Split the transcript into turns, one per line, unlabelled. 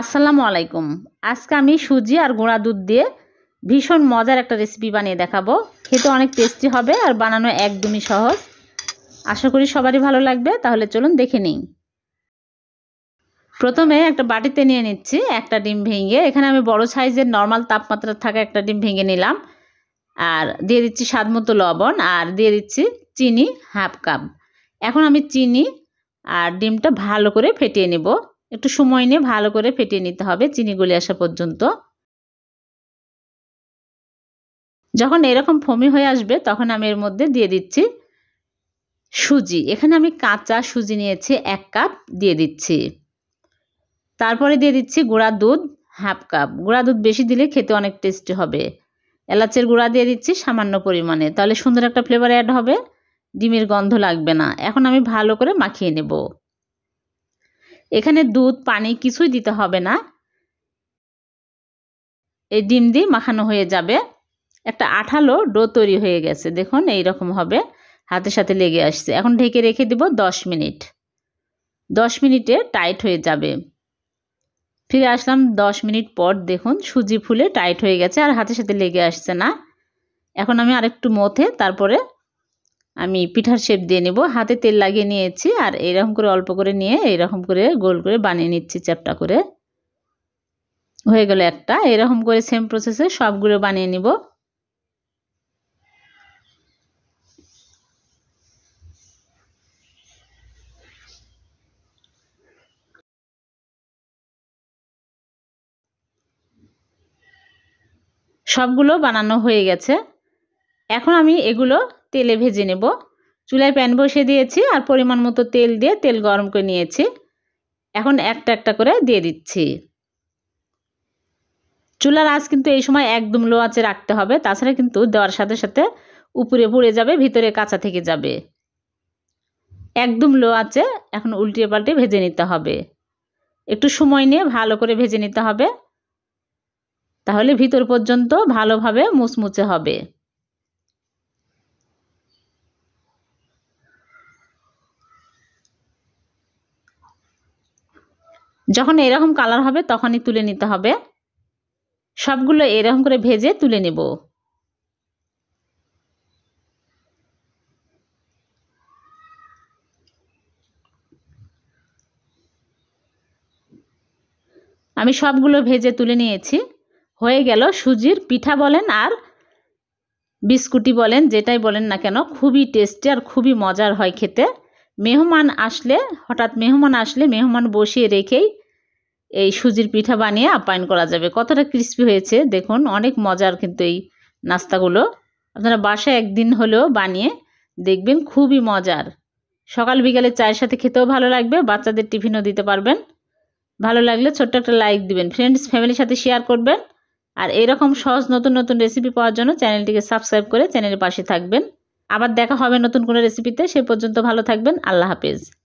আসসালামু আলাইকুম আজকে আমি সুজি আর গুঁড়া দুধ দিয়ে ভীষণ মজার একটা রেসিপি বানিয়ে দেখাবো খেতে অনেক টেস্টি হবে আর বানানো একদমই সহজ আশা করি সবারই ভালো লাগবে তাহলে চলুন দেখে নিই প্রথমে একটা বাটিতে নিয়ে নিচ্ছি একটা ডিম ভেঙে এখানে আমি বড় সাইজের নর্মাল তাপমাত্রা থাকা একটা ডিম ভেঙে নিলাম আর দিয়ে দিচ্ছি স্বাদ মতো লবণ আর দিয়ে দিচ্ছি চিনি হাফ কাপ এখন আমি চিনি আর ডিমটা ভালো করে ফেটিয়ে নেবো একটু সময় নিয়ে ভালো করে ফেটিয়ে নিতে হবে চিনি গলে আসা পর্যন্ত যখন এরকম ফমি হয়ে আসবে তখন আমি এর মধ্যে দিয়ে দিচ্ছি সুজি এখানে আমি কাঁচা সুজি নিয়েছি এক কাপ দিয়ে দিচ্ছি তারপরে দিয়ে দিচ্ছি গুঁড়া দুধ হাফ কাপ গুঁড়া দুধ বেশি দিলে খেতে অনেক টেস্টি হবে এলাচের গুঁড়া দিয়ে দিচ্ছি সামান্য পরিমাণে তাহলে সুন্দর একটা ফ্লেভার অ্যাড হবে ডিমের গন্ধ লাগবে না এখন আমি ভালো করে মাখিয়ে নেবো এখানে দুধ পানি কিছুই দিতে হবে না এই ডিম দিয়ে মাখানো হয়ে যাবে একটা আঠালো ডো তৈরি হয়ে গেছে দেখুন এই রকম হবে হাতের সাথে লেগে আসছে এখন ঢেকে রেখে দিব 10 মিনিট 10 মিনিটে টাইট হয়ে যাবে ফিরে আসলাম 10 মিনিট পর দেখুন সুজি ফুলে টাইট হয়ে গেছে আর হাতের সাথে লেগে আসছে না এখন আমি আরেকটু মথে তারপরে আমি পিঠার শেপ দিয়ে নেব হাতে তেল লাগিয়ে নিয়েছি আর এরকম করে অল্প করে নিয়ে এরকম করে গোল করে বানিয়ে নিচ্ছি চ্যাপটা করে হয়ে গেল একটা এরকম করে সেম প্রসেসে সবগুলো বানিয়ে নিব সবগুলো বানানো হয়ে গেছে এখন আমি এগুলো তেলে ভেজে নেব চুলায় প্যান বসে দিয়েছি আর পরিমাণ মতো তেল দিয়ে তেল গরম করে নিয়েছি এখন একটা একটা করে দিয়ে দিচ্ছি চুলার আজ কিন্তু এই সময় একদম লো আছে রাখতে হবে তাছাড়া কিন্তু দেওয়ার সাথে সাথে উপরে পড়ে যাবে ভিতরে কাঁচা থেকে যাবে একদম লো আছে এখন উল্টিয়ে পাল্টে ভেজে নিতে হবে একটু সময় নিয়ে ভালো করে ভেজে নিতে হবে তাহলে ভিতর পর্যন্ত ভালোভাবে মুচমুচে হবে যখন এরকম কালার হবে তখনই তুলে নিতে হবে সবগুলো এরকম করে ভেজে তুলে নেব আমি সবগুলো ভেজে তুলে নিয়েছি হয়ে গেল সুজির পিঠা বলেন আর বিস্কুটি বলেন যেটাই বলেন না কেন খুবই টেস্টি আর খুবই মজার হয় খেতে মেহমান আসলে হঠাৎ মেহমান আসলে মেহমান বসিয়ে রেখেই এই সুজির পিঠা বানিয়ে আপ্যায়ন করা যাবে কতটা ক্রিস্পি হয়েছে দেখুন অনেক মজার কিন্তু এই নাস্তাগুলো আপনারা বাসায় একদিন হলেও বানিয়ে দেখবেন খুবই মজার সকাল বিকালে চায়ের সাথে খেতেও ভালো লাগবে বাচ্চাদের টিফিনও দিতে পারবেন ভালো লাগলে ছোট্ট একটা লাইক দিবেন ফ্রেন্ডস ফ্যামিলির সাথে শেয়ার করবেন আর এরকম সহজ নতুন নতুন রেসিপি পাওয়ার জন্য চ্যানেলটিকে সাবস্ক্রাইব করে চ্যানেলের পাশে থাকবেন আবার দেখা হবে নতুন কোনো রেসিপিতে সে পর্যন্ত ভালো থাকবেন আল্লাহ হাফেজ